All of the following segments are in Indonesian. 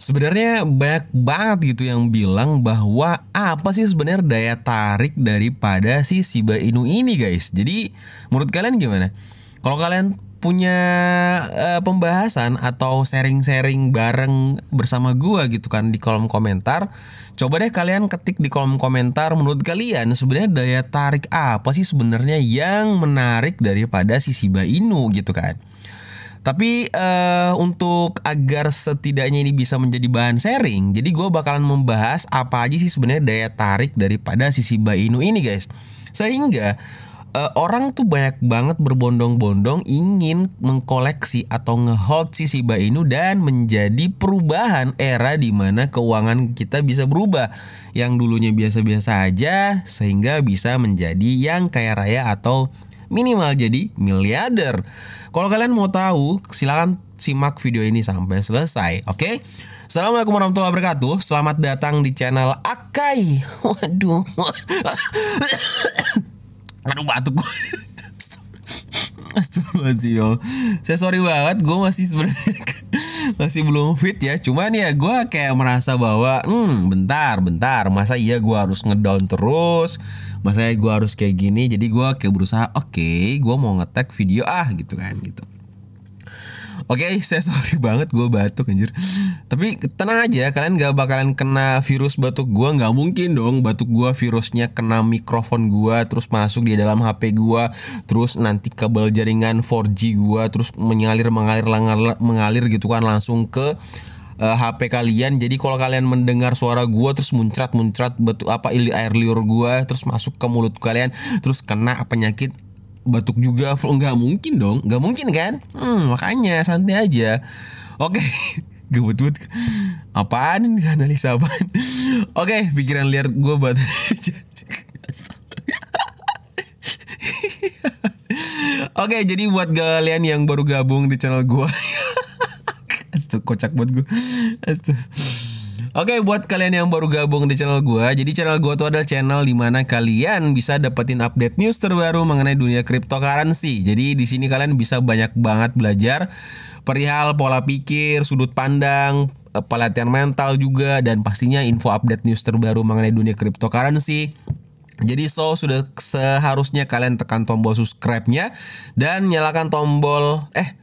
Sebenarnya banyak banget gitu yang bilang bahwa apa sih sebenarnya daya tarik daripada si Shiba Inu ini guys. Jadi menurut kalian gimana? Kalau kalian punya uh, pembahasan atau sharing-sharing bareng bersama gua gitu kan di kolom komentar, coba deh kalian ketik di kolom komentar menurut kalian sebenarnya daya tarik apa sih sebenarnya yang menarik daripada si Shiba Inu gitu kan. Tapi uh, untuk agar setidaknya ini bisa menjadi bahan sharing, jadi gue bakalan membahas apa aja sih sebenarnya daya tarik daripada sisi Bayi Inu ini, guys. Sehingga uh, orang tuh banyak banget berbondong-bondong ingin mengkoleksi atau ngehold sisi Bayi Inu dan menjadi perubahan era di mana keuangan kita bisa berubah yang dulunya biasa-biasa aja sehingga bisa menjadi yang kaya raya atau minimal jadi miliarder. Kalau kalian mau tahu, silahkan simak video ini sampai selesai, oke? Okay? Assalamualaikum warahmatullahi wabarakatuh. Selamat datang di channel Akai. Waduh. Aduh batuk gue. Astagfirullahaladzim Saya sorry banget Gue masih sebenarnya Masih belum fit ya Cuman ya gue kayak merasa bahwa Hmm bentar bentar Masa iya gue harus ngedown terus maksudnya gue harus kayak gini jadi gue kayak berusaha oke okay, gue mau ngetek video ah gitu kan gitu Oke, okay, saya sorry banget gue batuk anjir. Tapi tenang aja, kalian gak bakalan kena virus batuk gue. Gak mungkin dong batuk gue virusnya kena mikrofon gue, terus masuk di dalam HP gue, terus nanti kabel jaringan 4G gue, terus mengalir mengalir mengalir gitu kan langsung ke HP eh, kalian. Jadi kalau kalian mendengar suara gua terus muncrat-muncrat betul apa air liur gua terus masuk ke mulut kalian terus kena penyakit batuk juga nggak mungkin dong nggak mungkin kan hmm, makanya santai aja oke gue gebut apaan ini analisa apa? oke pikiran liar gue buat Oke, jadi buat kalian yang baru gabung di channel gue Astu kocak buat gue. Astu. Oke okay, buat kalian yang baru gabung di channel gue Jadi channel gue tuh adalah channel dimana kalian bisa dapetin update news terbaru mengenai dunia cryptocurrency Jadi di sini kalian bisa banyak banget belajar Perihal pola pikir, sudut pandang, eh, pelatihan mental juga Dan pastinya info update news terbaru mengenai dunia cryptocurrency jadi so sudah seharusnya kalian tekan tombol subscribe-nya dan nyalakan tombol eh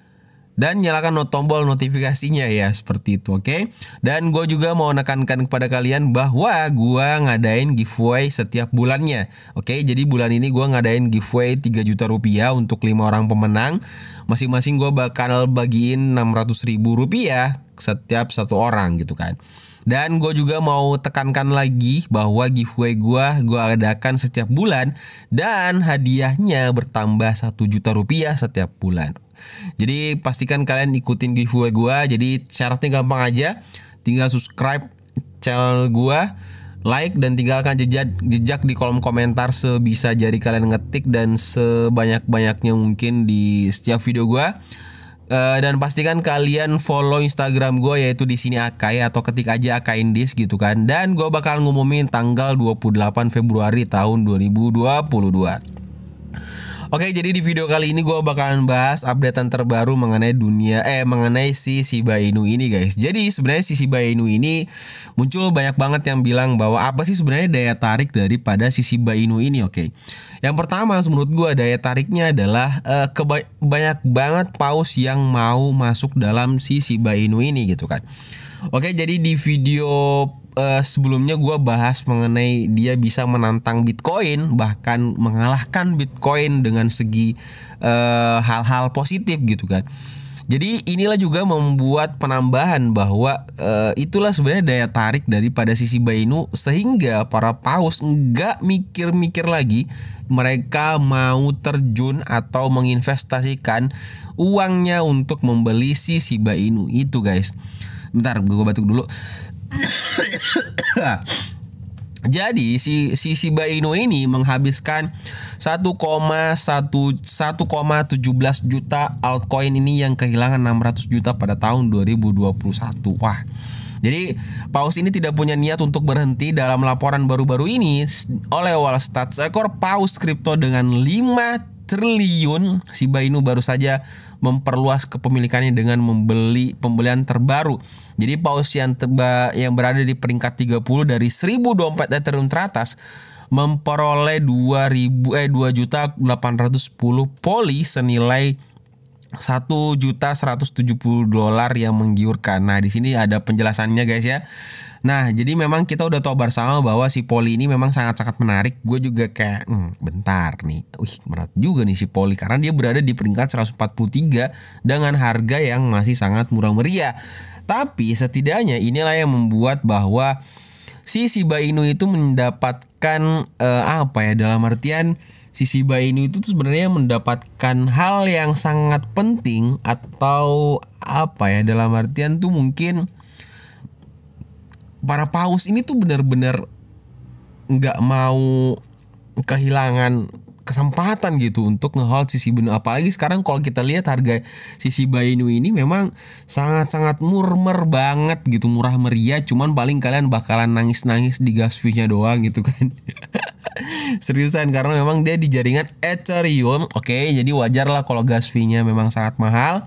dan nyalakan tombol notifikasinya ya seperti itu oke okay? dan gue juga mau nekankan kepada kalian bahwa gue ngadain giveaway setiap bulannya oke okay? jadi bulan ini gue ngadain giveaway 3 juta rupiah untuk lima orang pemenang masing-masing gue bakal bagiin 600 ribu rupiah setiap satu orang gitu kan dan gue juga mau tekankan lagi bahwa giveaway gue gue adakan setiap bulan dan hadiahnya bertambah satu juta rupiah setiap bulan jadi pastikan kalian ikutin giveaway gua. Jadi syaratnya gampang aja. Tinggal subscribe channel gua, like dan tinggalkan jejak jejak di kolom komentar sebisa jari kalian ngetik dan sebanyak-banyaknya mungkin di setiap video gua. Uh, dan pastikan kalian follow Instagram gue yaitu di sini Akai atau ketik aja Akai Indis gitu kan. Dan gue bakal ngumumin tanggal 28 Februari tahun 2022. Oke, jadi di video kali ini gue bakalan bahas updatean terbaru mengenai dunia eh mengenai si Shiba Inu ini guys. Jadi sebenarnya si Shiba Inu ini muncul banyak banget yang bilang bahwa apa sih sebenarnya daya tarik daripada si Shiba Inu ini, oke. Okay? Yang pertama menurut gue daya tariknya adalah uh, keba- banyak banget paus yang mau masuk dalam si Shiba Inu ini gitu kan. Oke, jadi di video uh, sebelumnya gue bahas mengenai dia bisa menantang Bitcoin bahkan mengalahkan Bitcoin dengan segi eh, hal-hal uh, positif gitu kan. Jadi inilah juga membuat penambahan bahwa e, itulah sebenarnya daya tarik daripada sisi Bainu sehingga para paus nggak mikir-mikir lagi mereka mau terjun atau menginvestasikan uangnya untuk membeli sisi Bainu itu guys. Bentar gue batuk dulu. Jadi si si Shiba Inu ini menghabiskan 1,17 juta altcoin ini yang kehilangan 600 juta pada tahun 2021. Wah. Jadi Paus ini tidak punya niat untuk berhenti dalam laporan baru-baru ini oleh Wall Street. Seekor Paus kripto dengan 5 triliun, Shiba Inu baru saja memperluas kepemilikannya dengan membeli pembelian terbaru. Jadi paus yang teba, yang berada di peringkat 30 dari 1000 dompet Ethereum teratas memperoleh 2000 eh 2.810 poli senilai satu juta seratus tujuh puluh dolar yang menggiurkan. Nah di sini ada penjelasannya guys ya. Nah jadi memang kita udah tahu bersama bahwa si Poli ini memang sangat sangat menarik. Gue juga kayak hmm, bentar nih, wih merat juga nih si Poli karena dia berada di peringkat 143 dengan harga yang masih sangat murah meriah. Tapi setidaknya inilah yang membuat bahwa si Shiba Inu itu mendapatkan eh, apa ya dalam artian sisi Bainu itu sebenarnya mendapatkan hal yang sangat penting atau apa ya dalam artian tuh mungkin para paus ini tuh benar-benar nggak mau kehilangan kesempatan gitu untuk ngehold sisi Bainu apalagi sekarang kalau kita lihat harga sisi Inu ini memang sangat-sangat murmer banget gitu murah meriah cuman paling kalian bakalan nangis-nangis di gas fee-nya doang gitu kan Seriusan karena memang dia di jaringan Ethereum. Oke, okay, jadi wajar lah kalau gas fee-nya memang sangat mahal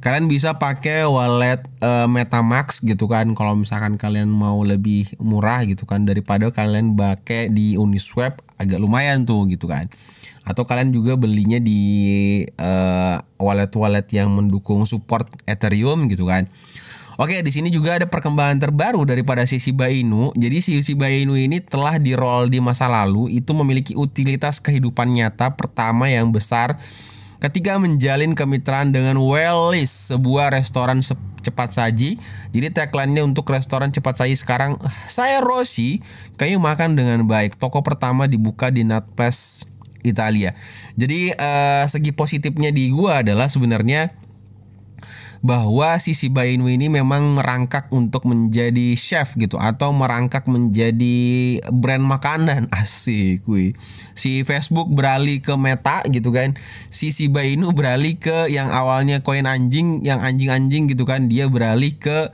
kalian bisa pakai wallet e, eh, MetaMask gitu kan kalau misalkan kalian mau lebih murah gitu kan daripada kalian pakai di Uniswap agak lumayan tuh gitu kan atau kalian juga belinya di eh, wallet-wallet e, wallet -wallet yang mendukung support Ethereum gitu kan Oke, di sini juga ada perkembangan terbaru daripada si Shiba Inu. Jadi si Shiba Inu ini telah di-roll di masa lalu itu memiliki utilitas kehidupan nyata pertama yang besar ketika menjalin kemitraan dengan Wellis, sebuah restoran cepat saji. Jadi tagline-nya untuk restoran cepat saji sekarang, saya Rossi, kayu makan dengan baik. Toko pertama dibuka di Natpes Italia. Jadi uh, segi positifnya di gua adalah sebenarnya bahwa Sisi Bainu ini memang merangkak untuk menjadi chef gitu atau merangkak menjadi brand makanan asik kui. Si Facebook beralih ke Meta gitu kan. Sisi Bainu beralih ke yang awalnya koin anjing, yang anjing-anjing gitu kan. Dia beralih ke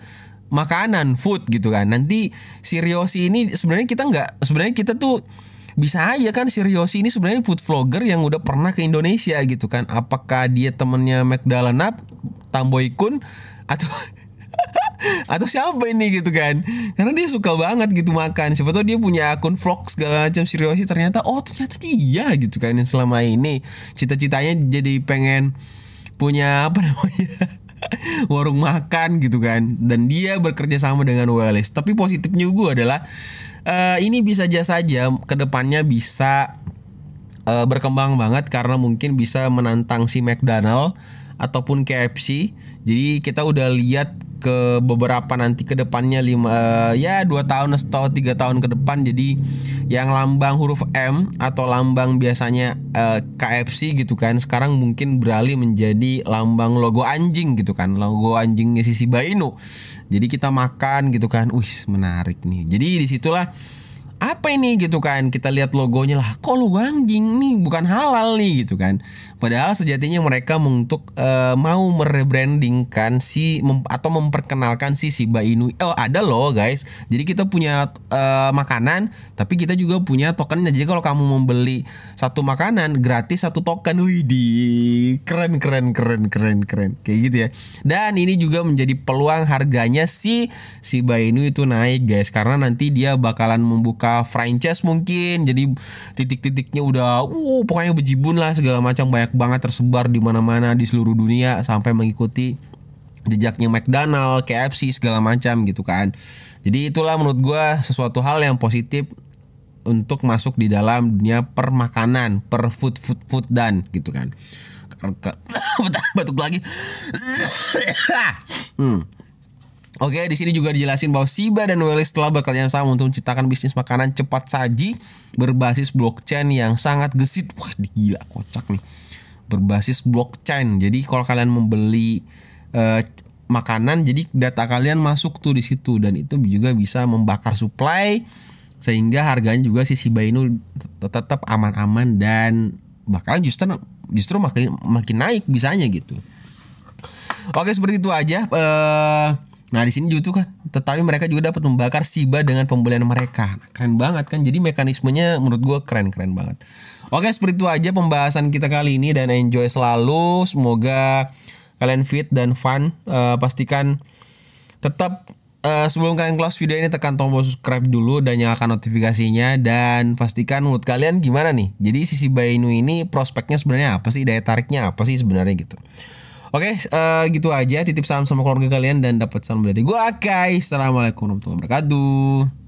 makanan food gitu kan. Nanti si Ryoshi ini sebenarnya kita nggak sebenarnya kita tuh bisa aja kan si Ryoshi ini sebenarnya food vlogger yang udah pernah ke Indonesia gitu kan apakah dia temennya McDonald Tamboy Kun atau atau siapa ini gitu kan karena dia suka banget gitu makan siapa tahu dia punya akun vlog segala macam serius ternyata oh ternyata dia gitu kan yang selama ini cita-citanya jadi pengen punya apa namanya warung makan gitu kan dan dia bekerja sama dengan Wales tapi positifnya gue adalah uh, ini bisa aja saja kedepannya bisa uh, berkembang banget karena mungkin bisa menantang si McDonald ataupun KFC. Jadi kita udah lihat ke beberapa nanti ke depannya lima uh, ya dua tahun atau tiga tahun ke depan jadi yang lambang huruf M atau lambang biasanya uh, eh, KFC gitu kan sekarang mungkin beralih menjadi lambang logo anjing gitu kan logo anjingnya sisi Inu jadi kita makan gitu kan wis menarik nih jadi disitulah apa ini gitu kan kita lihat logonya lah kok lu anjing nih bukan halal nih gitu kan padahal sejatinya mereka untuk e, mau merebrandingkan si mem, atau memperkenalkan si Shiba Inu oh ada loh guys jadi kita punya e, makanan tapi kita juga punya tokennya jadi kalau kamu membeli satu makanan gratis satu token wih di keren keren keren keren keren kayak gitu ya dan ini juga menjadi peluang harganya si Shiba Inu itu naik guys karena nanti dia bakalan membuka franchise mungkin jadi titik-titiknya udah uh pokoknya bejibun lah segala macam banyak banget tersebar di mana-mana di seluruh dunia sampai mengikuti jejaknya McDonald, KFC segala macam gitu kan. Jadi itulah menurut gue sesuatu hal yang positif untuk masuk di dalam dunia permakanan, per food food food dan gitu kan. Batuk lagi. hmm Oke, di sini juga dijelasin bahwa Siba dan Welis telah bekerja sama untuk menciptakan bisnis makanan cepat saji berbasis blockchain yang sangat gesit. Wah, gila kocak nih. Berbasis blockchain. Jadi kalau kalian membeli uh, makanan, jadi data kalian masuk tuh di situ dan itu juga bisa membakar supply sehingga harganya juga si Siba ini tetap aman-aman dan bakalan justru justru makin makin naik bisanya gitu. Oke, seperti itu aja. Uh, Nah di sini juga kan, tetapi mereka juga dapat membakar siba dengan pembelian mereka. keren banget kan, jadi mekanismenya menurut gue keren keren banget. Oke seperti itu aja pembahasan kita kali ini dan enjoy selalu. Semoga kalian fit dan fun. Uh, pastikan tetap uh, sebelum kalian close video ini tekan tombol subscribe dulu dan nyalakan notifikasinya dan pastikan menurut kalian gimana nih. Jadi sisi Bainu ini prospeknya sebenarnya apa sih daya tariknya apa sih sebenarnya gitu. Oke, uh, gitu aja titip salam sama keluarga kalian dan dapat salam dari gua guys. Assalamualaikum warahmatullahi wabarakatuh.